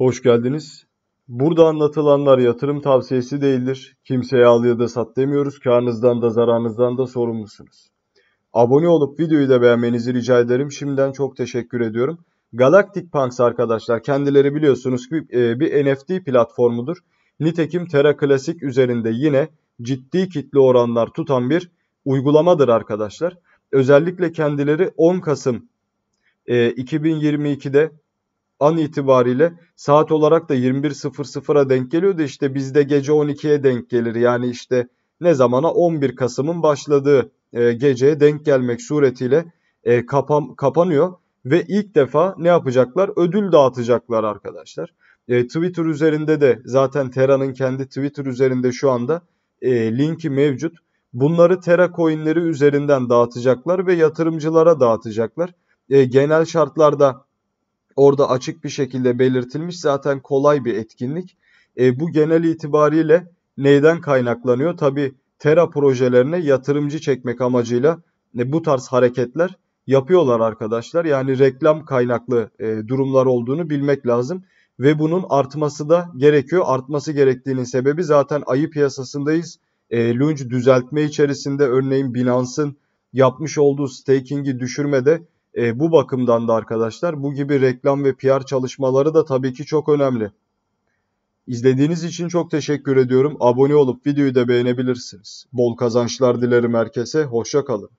Hoş geldiniz. Burada anlatılanlar yatırım tavsiyesi değildir. Kimseye al ya da sat demiyoruz. Karnınızdan da zararınızdan da sorumlusunuz. Abone olup videoyu da beğenmenizi rica ederim. Şimdiden çok teşekkür ediyorum. Galactic Punks arkadaşlar kendileri biliyorsunuz ki e, bir NFT platformudur. Nitekim Terra Classic üzerinde yine ciddi kitle oranlar tutan bir uygulamadır arkadaşlar. Özellikle kendileri 10 Kasım 2022'de e, an itibariyle saat olarak da 21.00'a denk geliyor da işte bizde gece 12'ye denk gelir. Yani işte ne zamana 11 Kasım'ın başladığı e, geceye denk gelmek suretiyle e, kapan, kapanıyor. Ve ilk defa ne yapacaklar? Ödül dağıtacaklar arkadaşlar. E, Twitter üzerinde de zaten Terra'nın kendi Twitter üzerinde şu anda e, linki mevcut. Bunları Terra coinleri üzerinden dağıtacaklar ve yatırımcılara dağıtacaklar. E, genel şartlarda orada açık bir şekilde belirtilmiş. Zaten kolay bir etkinlik. E, bu genel itibariyle neyden kaynaklanıyor? Tabi Tera projelerine yatırımcı çekmek amacıyla e, bu tarz hareketler yapıyorlar arkadaşlar. Yani reklam kaynaklı e, durumlar olduğunu bilmek lazım. Ve bunun artması da gerekiyor. Artması gerektiğinin sebebi zaten ayı piyasasındayız. E, Lunge düzeltme içerisinde örneğin Binance'ın yapmış olduğu staking'i düşürmede e, bu bakımdan da arkadaşlar bu gibi reklam ve PR çalışmaları da tabii ki çok önemli. İzlediğiniz için çok teşekkür ediyorum. Abone olup videoyu da beğenebilirsiniz. Bol kazançlar dilerim herkese. Hoşça kalın.